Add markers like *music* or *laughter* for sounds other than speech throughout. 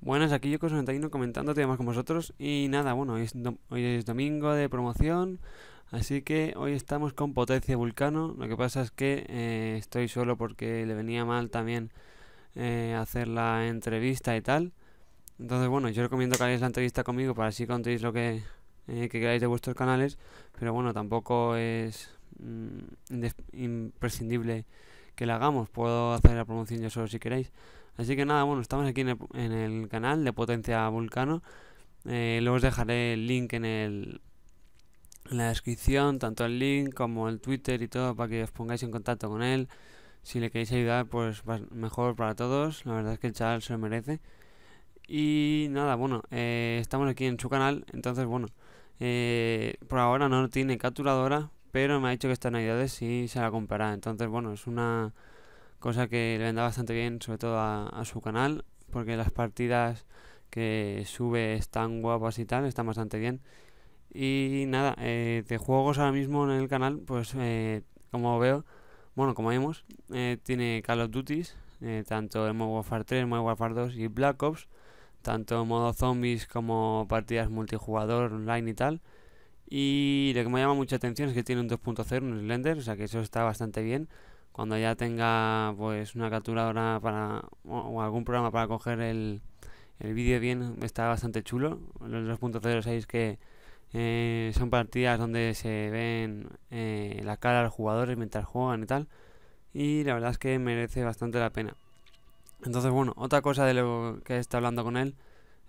Buenas, aquí yo con 91 comentando temas con vosotros y nada, bueno, hoy es, domingo de promoción, así que hoy estamos con Potencia Vulcano, lo que pasa es que eh, estoy solo porque le venía mal también eh, hacer la entrevista y tal, entonces bueno, yo recomiendo que hagáis la entrevista conmigo para así contéis lo que, eh, queráis de vuestros canales, pero bueno, tampoco es mm, imprescindible que la hagamos, puedo hacer la promoción yo solo si queréis. Así que nada, bueno, estamos aquí en el, canal de Potencia Vulcano. Eh, luego os dejaré el link en, el, la descripción, tanto el link como el Twitter y todo, para que os pongáis en contacto con él. Si le queréis ayudar, pues mejor para todos. La verdad es que el chaval se lo merece. Y nada, bueno, eh, estamos aquí en su canal, entonces bueno, eh, por ahora no tiene capturadora, pero me ha dicho que esta navidad sí se la comprará. Entonces bueno, es una cosa que le venda bastante bien, sobre todo a, su canal, porque las partidas que sube están guapas y tal, están bastante bien. Y nada, eh, de juegos ahora mismo en el canal, pues eh, como veo, bueno, como vemos, eh, tiene Call of Duty, tanto el Modern Warfare 3, Modern Warfare 2 y Black Ops, tanto modo zombies como partidas multijugador online y tal. Y lo que me llama mucha atención es que tiene un 2.0 un Slender, o sea que eso está bastante bien cuando ya tenga pues una capturadora para o algún programa para coger el, el vídeo bien está bastante chulo los 2.06 que eh, son partidas donde se ven eh, la cara de los jugadores mientras juegan y tal y la verdad es que merece bastante la pena entonces bueno otra cosa de lo que está hablando con él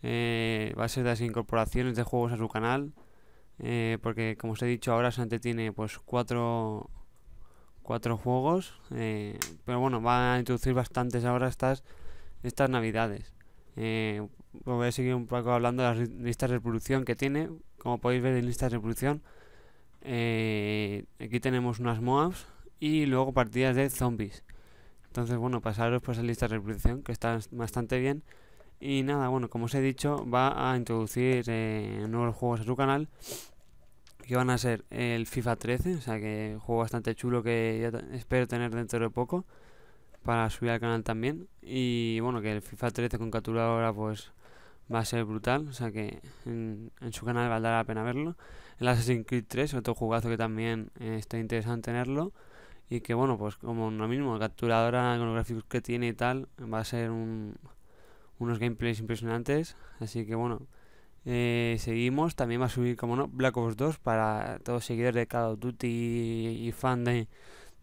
eh, va a ser las incorporaciones de juegos a su canal porque como os he dicho ahora Sante tiene pues cuatro cuatro juegos, eh, pero bueno, va a introducir bastantes ahora estas, estas navidades. Eh, voy a seguir un poco hablando de las listas de reproducción que tiene. Como podéis ver en listas de reproducción, eh, aquí tenemos unas MOABs y luego partidas de zombies. Entonces, bueno, pasaros por esa lista de reproducción que está bastante bien. Y nada, bueno, como os he dicho, va a introducir nuevos juegos a su canal que van a ser el FIFA 13, o sea que juego bastante chulo que espero tener dentro de poco para subir al canal también. Y bueno, que el FIFA 13 con capturadora pues va a ser brutal, o sea que en, su canal valdrá la pena verlo. El Assassin's Creed 3, otro jugazo que también eh, está interesante tenerlo. Y que bueno, pues como lo mismo, capturadora con los gráficos que tiene y tal, va a ser unos gameplays impresionantes. Así que bueno, eh, seguimos, también va a subir, como no, Black Ops 2 para todos seguidores de Call of Duty y, fan de,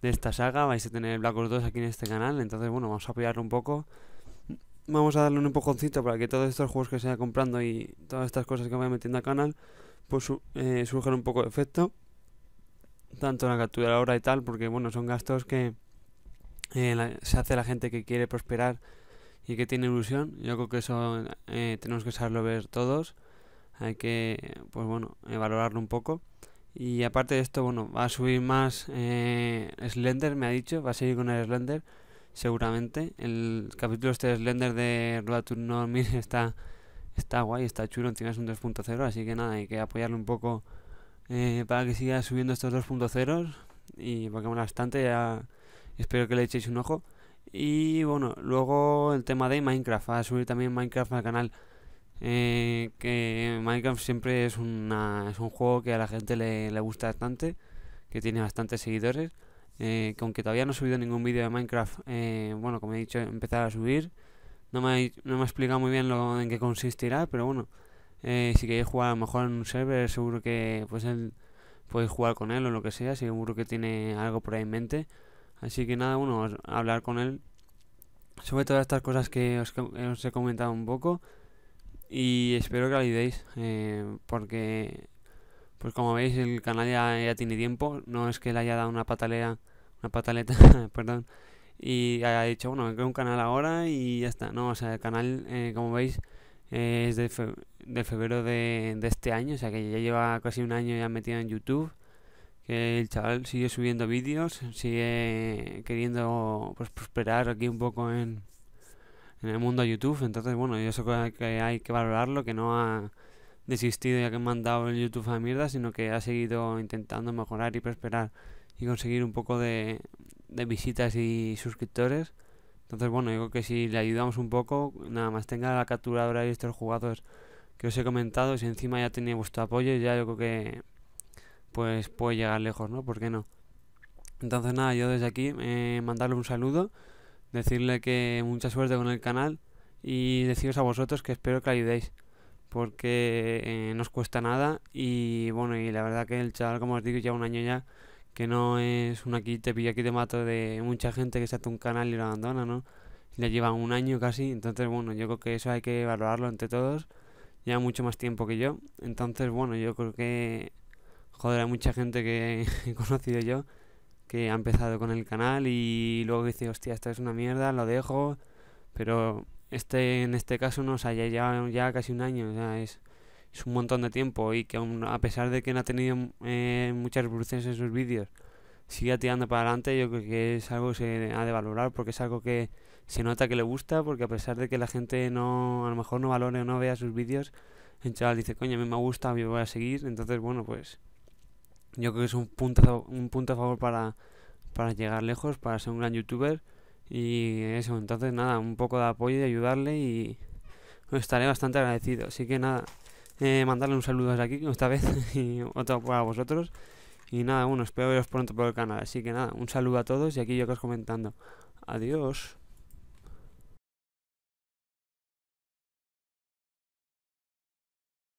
de, esta saga. Vais a tener Black Ops 2 aquí en este canal, entonces bueno, vamos a apoyarlo un poco. Vamos a darle un empujoncito para que todos estos juegos que se vaya comprando y todas estas cosas que vaya metiendo al canal, pues eh, surjan un poco de efecto. Tanto en la hora y tal, porque bueno, son gastos que eh, se hace la gente que quiere prosperar y que tiene ilusión. Yo creo que eso eh, tenemos que saberlo ver todos hay que, pues bueno, valorarlo un poco. Y aparte de esto, bueno, va a subir más eh, Slender, me ha dicho, va a seguir con el Slender, seguramente. El capítulo este de Slender de Road *laughs* está, está guay, está chulo, encima es un 2.0, así que nada, hay que apoyarlo un poco eh, para que siga subiendo estos 2.0 y porque bastante, ya espero que le echéis un ojo. Y bueno, luego el tema de Minecraft, va a subir también Minecraft al canal eh, que Minecraft siempre es, una, es un juego que a la gente le, le gusta bastante, que tiene bastantes seguidores. Eh, que aunque todavía no he subido ningún vídeo de Minecraft, eh, bueno, como he dicho, empezar a subir. No me, ha, no me explicado muy bien lo, en qué consistirá, pero bueno, si queréis jugar a lo mejor en un server, seguro que pues él, podéis jugar con él o lo que sea, seguro que tiene algo por ahí en mente. Así que nada, bueno, hablar con él sobre todas estas cosas que os he comentado un poco y espero que lo ayudéis eh, porque pues como veis el canal ya, ya, tiene tiempo no es que le haya dado una patalea una pataleta *laughs* perdón y haya dicho bueno me un canal ahora y ya está no o sea el canal eh, como veis eh, es de, febrero de, de, este año o sea que ya lleva casi un año ya metido en YouTube que el chaval sigue subiendo vídeos sigue queriendo pues prosperar pues, aquí un poco en en el mundo de YouTube. Entonces, bueno, yo eso que hay que valorarlo, que no ha desistido ya que han mandado el YouTube a mierda, sino que ha seguido intentando mejorar y prosperar y conseguir un poco de, de visitas y suscriptores. Entonces, bueno, digo que si le ayudamos un poco, nada más tenga la captura de estos jugadores que os he comentado, si encima ya tenía vuestro apoyo, ya yo creo que pues puede llegar lejos, ¿no? ¿Por qué no? Entonces nada, yo desde aquí eh, mandarle un saludo decirle que mucha suerte con el canal y deciros a vosotros que espero que ayudéis porque eh, no os cuesta nada y bueno y la verdad que el chaval como os digo lleva un año ya que no es una aquí te pilla aquí te mato de mucha gente que se hace un canal y lo abandona no ya lleva un año casi entonces bueno yo creo que eso hay que valorarlo entre todos lleva mucho más tiempo que yo entonces bueno yo creo que joder hay mucha gente que *laughs* he conocido yo que ha empezado con el canal y luego dice, hostia, esto es una mierda, lo dejo, pero este en este caso nos o ya ya casi un año, o sea, es, es un montón de tiempo y que a pesar de que no ha tenido eh, muchas revoluciones en sus vídeos, sigue tirando para adelante, yo creo que es algo que se ha de valorar porque es algo que se nota que le gusta, porque a pesar de que la gente no, a lo mejor no valore o no vea sus vídeos, en chaval dice, coño, a mí me gusta, me voy a seguir, entonces bueno, pues yo creo que es un punto, un punto a favor para, llegar lejos, para ser un gran youtuber. Y eso, entonces nada, un poco de apoyo y de ayudarle y estaré bastante agradecido. Así que nada, eh, mandarle un saludo desde aquí esta vez *laughs* y otro para vosotros. Y nada, bueno, espero veros pronto por el canal. Así que nada, un saludo a todos y aquí yo que os comentando. Adiós.